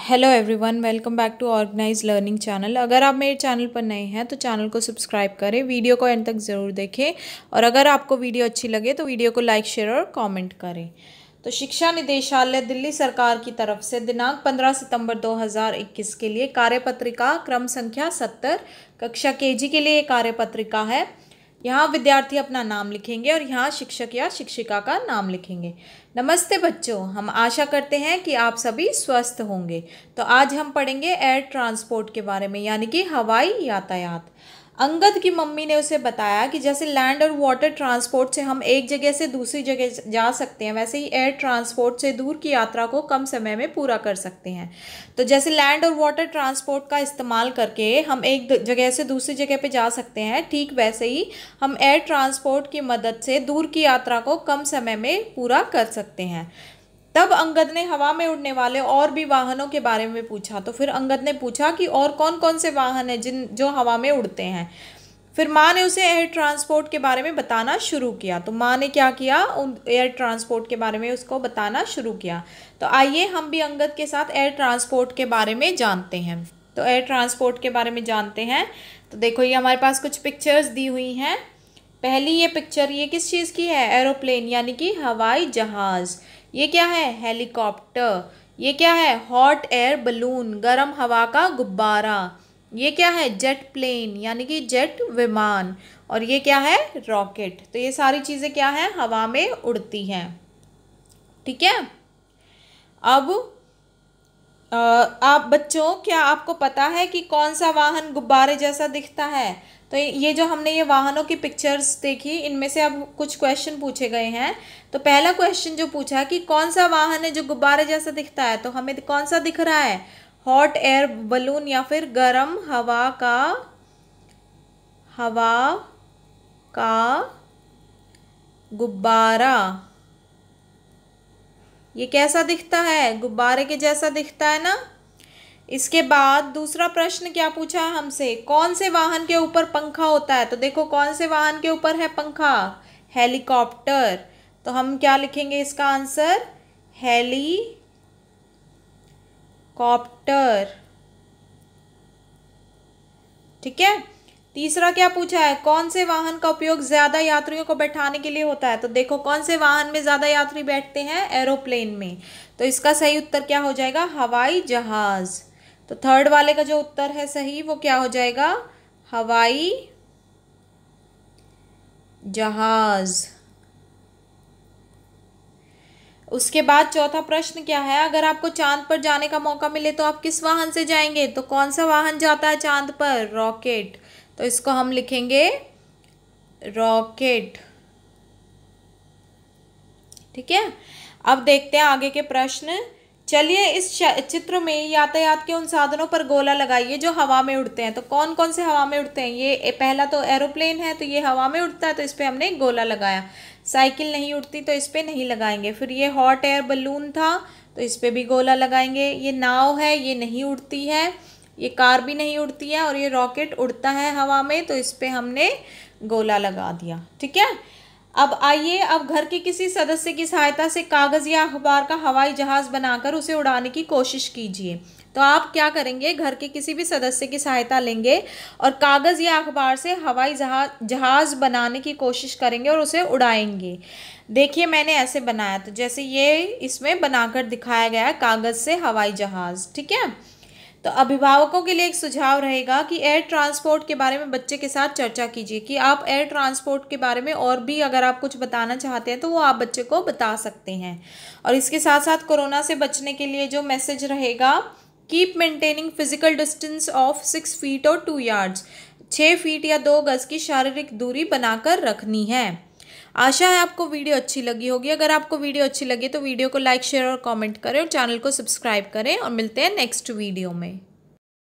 hello everyone welcome back to organise learning channel अगर आप मेरे चैनल पर नए हैं तो चैनल को सब्सक्राइब करें वीडियो को एंड तक ज़रूर देखें और अगर आपको वीडियो अच्छी लगे तो वीडियो को लाइक शेयर और कमेंट करें तो शिक्षा निदेशालय दिल्ली सरकार की तरफ से दिनांक 15 सितंबर 2021 के लिए कार्यपत्रिका क्रम संख्या सत्तर कक्षा के के लिए कार्यपत्रिका है यहाँ विद्यार्थी अपना नाम लिखेंगे और यहाँ शिक्षक या शिक्षिका का नाम लिखेंगे नमस्ते बच्चों हम आशा करते हैं कि आप सभी स्वस्थ होंगे तो आज हम पढ़ेंगे एयर ट्रांसपोर्ट के बारे में यानी कि हवाई यातायात अंगद की मम्मी ने उसे बताया कि जैसे लैंड और वाटर ट्रांसपोर्ट से हम एक जगह से दूसरी जगह जा सकते हैं वैसे ही एयर ट्रांसपोर्ट से दूर की यात्रा को कम समय में पूरा कर सकते हैं तो जैसे लैंड और वाटर ट्रांसपोर्ट का इस्तेमाल करके हम एक जगह से दूसरी जगह पे जा सकते हैं ठीक वैसे ही हम एयर ट्रांसपोर्ट की मदद से दूर की यात्रा को कम समय में पूरा कर सकते हैं तब अंगद ने हवा में उड़ने वाले और भी वाहनों के बारे में पूछा तो फिर अंगद ने पूछा कि और कौन कौन से वाहन हैं जिन जो हवा में उड़ते हैं फिर माँ ने उसे एयर ट्रांसपोर्ट के बारे में बताना शुरू किया तो माँ ने क्या किया उन एयर ट्रांसपोर्ट के बारे में उसको बताना शुरू किया तो आइए हम भी अंगद के साथ एयर ट्रांसपोर्ट के बारे में जानते हैं तो एयर ट्रांसपोर्ट के बारे में जानते हैं तो देखो ये हमारे पास कुछ पिक्चर्स दी हुई हैं पहली ये पिक्चर ये किस चीज़ की है एरोप्लेन यानी कि हवाई जहाज़ ये क्या है हेलीकॉप्टर ये क्या है हॉट एयर बलून गर्म हवा का गुब्बारा ये क्या है जेट प्लेन यानी कि जेट विमान और ये क्या है रॉकेट तो ये सारी चीज़ें क्या है हवा में उड़ती हैं ठीक है अब आप बच्चों क्या आपको पता है कि कौन सा वाहन गुब्बारे जैसा दिखता है तो ये जो हमने ये वाहनों की पिक्चर्स देखी इनमें से अब कुछ क्वेश्चन पूछे गए हैं तो पहला क्वेश्चन जो पूछा कि कौन सा वाहन है जो गुब्बारे जैसा दिखता है तो हमें कौन सा दिख रहा है हॉट एयर बलून या फिर गर्म हवा का हवा का गुब्बारा ये कैसा दिखता है गुब्बारे के जैसा दिखता है ना इसके बाद दूसरा प्रश्न क्या पूछा है हमसे कौन से वाहन के ऊपर पंखा होता है तो देखो कौन से वाहन के ऊपर है पंखा हेलीकॉप्टर तो हम क्या लिखेंगे इसका आंसर हेली कॉप्टर ठीक है तीसरा क्या पूछा है कौन से वाहन का उपयोग ज़्यादा यात्रियों को बैठाने के लिए होता है तो देखो कौन से वाहन में ज़्यादा यात्री बैठते हैं एरोप्लेन में तो इसका सही उत्तर क्या हो जाएगा हवाई जहाज़ तो थर्ड वाले का जो उत्तर है सही वो क्या हो जाएगा हवाई जहाज़ उसके बाद चौथा प्रश्न क्या है अगर आपको चांद पर जाने का मौका मिले तो आप किस वाहन से जाएंगे तो कौन सा वाहन जाता है चांद पर रॉकेट तो इसको हम लिखेंगे रॉकेट ठीक है अब देखते हैं आगे के प्रश्न चलिए इस चित्र में यातायात के उन साधनों पर गोला लगाइए जो हवा में उड़ते हैं तो कौन कौन से हवा में उड़ते हैं ये पहला तो एरोप्लेन है तो ये हवा में उड़ता है तो इस पर हमने गोला लगाया साइकिल नहीं उड़ती तो इस पर नहीं लगाएंगे फिर ये हॉट एयर बलून था तो इस पर भी गोला लगाएंगे ये नाव है ये नहीं उड़ती है ये कार भी नहीं उड़ती है और ये रॉकेट उड़ता है हवा में तो इस पर हमने गोला लगा दिया ठीक है अब आइए अब घर के किसी सदस्य की सहायता से कागज़ या अखबार का हवाई जहाज़ बनाकर उसे उड़ाने की कोशिश कीजिए तो आप क्या करेंगे घर के किसी भी सदस्य की सहायता लेंगे और कागज़ या अखबार से हवाई जहाज जहाज़ बनाने की कोशिश करेंगे और उसे उड़ाएंगे देखिए मैंने ऐसे बनाया तो जैसे ये इसमें बनाकर दिखाया गया है कागज़ से हवाई जहाज़ ठीक है तो अभिभावकों के लिए एक सुझाव रहेगा कि एयर ट्रांसपोर्ट के बारे में बच्चे के साथ चर्चा कीजिए कि आप एयर ट्रांसपोर्ट के बारे में और भी अगर आप कुछ बताना चाहते हैं तो वो आप बच्चे को बता सकते हैं और इसके साथ साथ कोरोना से बचने के लिए जो मैसेज रहेगा keep maintaining physical distance of six feet और टू यार्ड्स छः फीट या दो गज़ की शारीरिक दूरी बनाकर रखनी है आशा है आपको वीडियो अच्छी लगी होगी अगर आपको वीडियो अच्छी लगी तो वीडियो को लाइक शेयर और कॉमेंट करें और चैनल को सब्सक्राइब करें और मिलते हैं नेक्स्ट वीडियो में